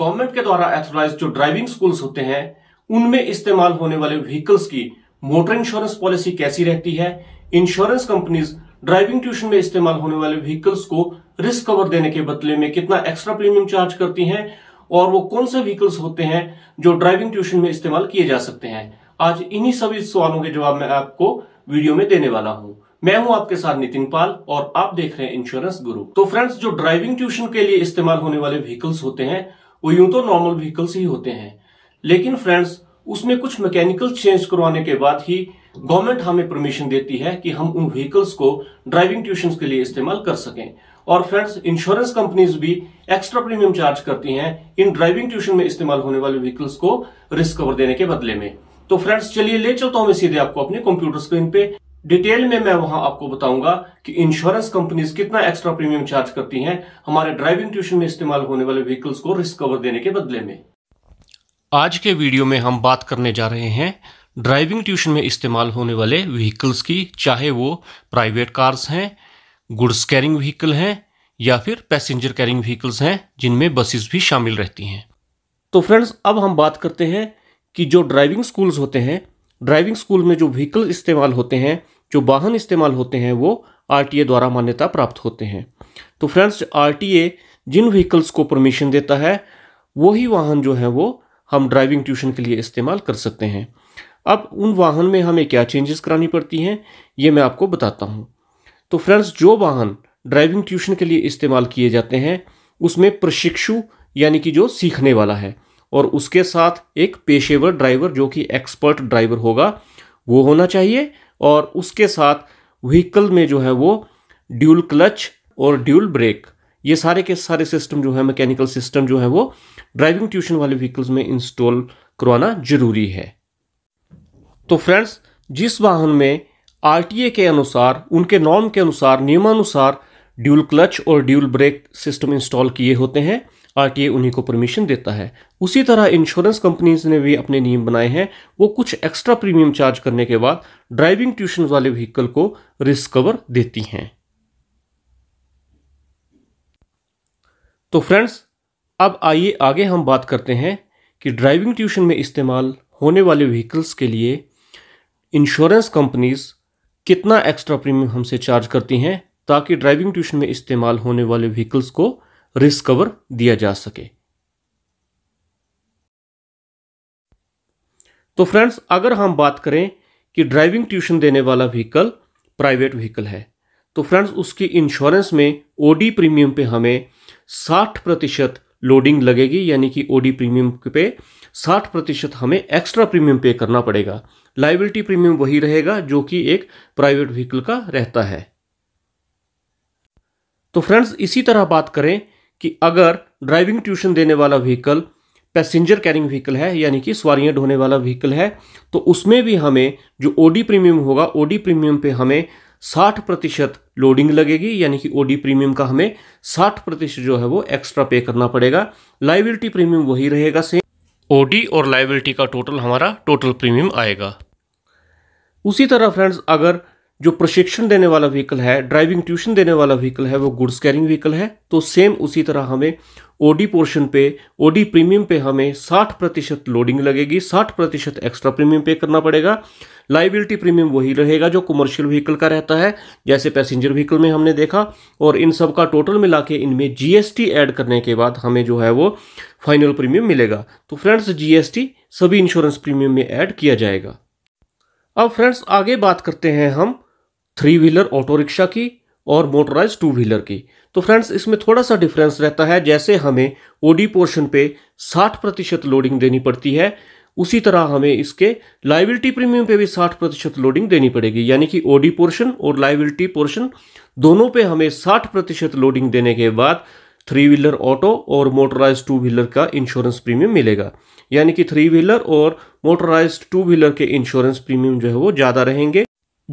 government के द्वारा authorise जो ड्राइविंग स्कूल्स होते हैं उनमें इस्तेमाल होने वाले व्हीकल्स की मोटर इंश्योरेंस पॉलिसी कैसी रहती है इंश्योरेंस कंपनीज ड्राइविंग ट्यूशन में इस्तेमाल होने वाले व्हीकल्स को रिस्क कवर देने के बदले में कितना एक्स्ट्रा प्रीमियम चार्ज करती हैं और वो कौन से व्हीकल्स होते हैं जो ड्राइविंग ट्यूशन में इस्तेमाल किए जा सकते हैं आज इन्हीं सभी सवालों के जवाब मैं आपको वीडियो में देने वाला हूं मैं हूं आपके साथ नितिन पाल और आप देख रहे हैं इंश्योरेंस गुरु तो फ्रेंड्स जो ड्राइविंग ट्यूशन के लिए इस्तेमाल होने वाले व्हीकल्स होते हैं वो यूं तो नॉर्मल व्हीकल्स ही होते हैं लेकिन फ्रेंड्स उसमें कुछ मैकेनिकल चेंज करवाने के बाद ही गवर्नमेंट हमें परमिशन देती है कि हम उन व्हीकल्स को ड्राइविंग ट्यूशन के लिए इस्तेमाल कर सकें और फ्रेंड्स इंश्योरेंस कंपनीज भी एक्स्ट्रा प्रीमियम चार्ज करती हैं इन ड्राइविंग ट्यूशन में इस्तेमाल होने वाले व्हीकल्स को रिस्क कवर देने के बदले में तो फ्रेंड्स चलिए ले चलता हूं मैं सीधे आपको अपने कंप्यूटर स्क्रीन पे डिटेल में मैं वहां आपको बताऊंगा कि इंश्योरेंस कंपनीज कितना एक्स्ट्रा प्रीमियम चार्ज करती हैं हमारे ड्राइविंग ट्यूशन में इस्तेमाल होने वाले व्हीकल्स को रिस्क कवर देने के बदले में आज के वीडियो में हम बात करने जा रहे हैं ड्राइविंग ट्यूशन में इस्तेमाल होने वाले व्हीकल्स की चाहे वो प्राइवेट कार्स हैं गुड्स कैरिंग व्हीकल हैं या फिर पैसेंजर कैरिंग व्हीकल्स हैं जिनमें बसेस भी शामिल रहती हैं तो फ्रेंड्स अब हम बात करते हैं कि जो ड्राइविंग स्कूल्स होते हैं ड्राइविंग स्कूल में जो व्हीकल इस्तेमाल होते हैं जो वाहन इस्तेमाल होते हैं वो आर द्वारा मान्यता प्राप्त होते हैं तो फ्रेंड्स आर जिन व्हीकल्स को परमिशन देता है वही वाहन जो है वो हम ड्राइविंग ट्यूशन के लिए इस्तेमाल कर सकते हैं अब उन वाहन में हमें क्या चेंजेस करानी पड़ती हैं ये मैं आपको बताता हूँ तो फ्रेंड्स जो वाहन ड्राइविंग ट्यूशन के लिए इस्तेमाल किए जाते हैं उसमें प्रशिक्षु यानी कि जो सीखने वाला है और उसके साथ एक पेशेवर ड्राइवर जो कि एक्सपर्ट ड्राइवर होगा वो होना चाहिए और उसके साथ व्हीकल में जो है वो ड्यूल क्लच और ड्यूल ब्रेक ये सारे के सारे सिस्टम जो है मैकेनिकल सिस्टम जो है वो ड्राइविंग ट्यूशन वाले व्हीकल्स में इंस्टॉल करवाना जरूरी है तो फ्रेंड्स जिस वाहन में आर के अनुसार उनके नॉर्म के अनुसार नियमानुसार ड्यूल क्लच और ड्यूल ब्रेक सिस्टम इंस्टॉल किए होते हैं आरटीए उन्हीं को परमिशन देता है उसी तरह इंश्योरेंस कंपनीज ने भी अपने नियम बनाए हैं वो कुछ एक्स्ट्रा प्रीमियम चार्ज करने के बाद ड्राइविंग ट्यूशन वाले व्हीकल को रिस्क कवर देती हैं तो फ्रेंड्स अब आइए आगे हम बात करते हैं कि ड्राइविंग ट्यूशन में इस्तेमाल होने वाले व्हीकल्स के लिए इंश्योरेंस कंपनीज कितना एक्स्ट्रा प्रीमियम हमसे चार्ज करती हैं ताकि ड्राइविंग ट्यूशन में इस्तेमाल होने वाले व्हीकल्स को रिस्क कवर दिया जा सके तो फ्रेंड्स अगर हम बात करें कि ड्राइविंग ट्यूशन देने वाला व्हीकल प्राइवेट व्हीकल है तो फ्रेंड्स उसकी इंश्योरेंस में ओडी प्रीमियम पे हमें 60 प्रतिशत लोडिंग लगेगी यानी कि ओडी प्रीमियम पे 60 प्रतिशत हमें एक्स्ट्रा प्रीमियम पे करना पड़ेगा लाइबिलिटी प्रीमियम वही रहेगा जो कि एक प्राइवेट व्हीकल का रहता है तो फ्रेंड्स इसी तरह बात करें कि अगर ड्राइविंग ट्यूशन देने वाला व्हीकल पैसेंजर कैरिंग व्हीकल है यानी कि सवारियाँ ढोने वाला व्हीकल है तो उसमें भी हमें जो ओडी प्रीमियम होगा ओडी प्रीमियम पे हमें साठ प्रतिशत लोडिंग लगेगी यानी कि ओडी प्रीमियम का हमें साठ प्रतिशत जो है वो एक्स्ट्रा पे करना पड़ेगा लाइबिलिटी प्रीमियम वही रहेगा सेम ओडी और लाइबिलिटी का टोटल हमारा टोटल प्रीमियम आएगा उसी तरह फ्रेंड्स अगर जो प्रशिक्षण देने वाला व्हीकल है ड्राइविंग ट्यूशन देने वाला व्हीकल है वो गुड्स कैरिंग व्हीकल है तो सेम उसी तरह हमें ओडी पोर्शन पे ओडी प्रीमियम पे हमें 60 प्रतिशत लोडिंग लगेगी 60 प्रतिशत एक्स्ट्रा प्रीमियम पे करना पड़ेगा लाइबिलिटी प्रीमियम वही रहेगा जो कमर्शियल व्हीकल का रहता है जैसे पैसेंजर व्हीकल में हमने देखा और इन सब का टोटल मिला के इनमें जीएसटी ऐड करने के बाद हमें जो है वो फाइनल प्रीमियम मिलेगा तो फ्रेंड्स जीएसटी सभी इंश्योरेंस प्रीमियम में ऐड किया जाएगा अब फ्रेंड्स आगे बात करते हैं हम थ्री व्हीलर ऑटो रिक्शा की और मोटराइज टू व्हीलर की तो फ्रेंड्स इसमें थोड़ा सा डिफरेंस रहता है जैसे हमें ओडी पोर्शन पे 60 प्रतिशत लोडिंग देनी पड़ती है उसी तरह हमें इसके लाइबिलिटी प्रीमियम पे भी 60 प्रतिशत लोडिंग देनी पड़ेगी यानी कि ओडी पोर्शन और लाइबिलिटी पोर्शन दोनों पे हमें 60 प्रतिशत लोडिंग देने के बाद थ्री व्हीलर ऑटो और मोटराइज टू व्हीलर का इंश्योरेंस प्रीमियम मिलेगा यानी कि थ्री व्हीलर और मोटराइज टू व्हीलर के इंश्योरेंस प्रीमियम जो है वो ज़्यादा रहेंगे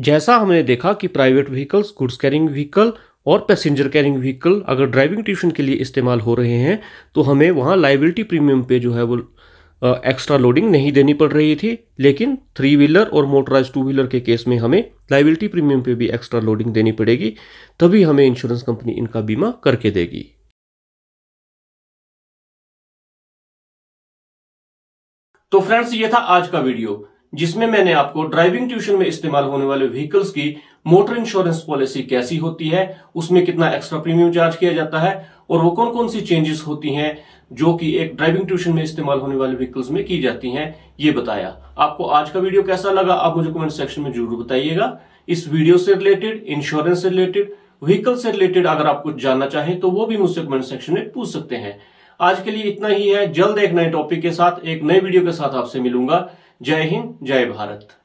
जैसा हमने देखा कि private vehicles goods carrying vehicle और पैसेंजर कैरिंग व्हीकल अगर ड्राइविंग ट्यूशन के लिए इस्तेमाल हो रहे हैं तो हमें वहाँ लाइबिलिटी प्रीमियम पे जो है वो एक्स्ट्रा लोडिंग नहीं देनी पड़ रही थी लेकिन थ्री व्हीलर और मोटराइज टू व्हीलर के केस में हमें लाइबिलिटी प्रीमियम पे भी एक्स्ट्रा लोडिंग देनी पड़ेगी तभी हमें इंश्योरेंस कंपनी इनका बीमा करके देगी तो फ्रेंड्स ये था आज का वीडियो जिसमें मैंने आपको ड्राइविंग ट्यूशन में इस्तेमाल होने वाले व्हीकल्स की मोटर इंश्योरेंस पॉलिसी कैसी होती है उसमें कितना एक्स्ट्रा प्रीमियम चार्ज किया जाता है और वो कौन कौन सी चेंजेस होती हैं जो कि एक ड्राइविंग ट्यूशन में इस्तेमाल होने वाले व्हीकल्स में की जाती हैं ये बताया आपको आज का वीडियो कैसा लगा आप मुझे कमेंट सेक्शन में जरूर बताइएगा इस वीडियो से रिलेटेड इंश्योरेंस से रिलेटेड व्हीकल से रिलेटेड अगर आप कुछ जानना चाहें तो वो भी मुझसे कमेंट सेक्शन में पूछ सकते हैं आज के लिए इतना ही है जल्द एक नए टॉपिक के साथ एक नए वीडियो के साथ आपसे मिलूंगा जय हिंद जय भारत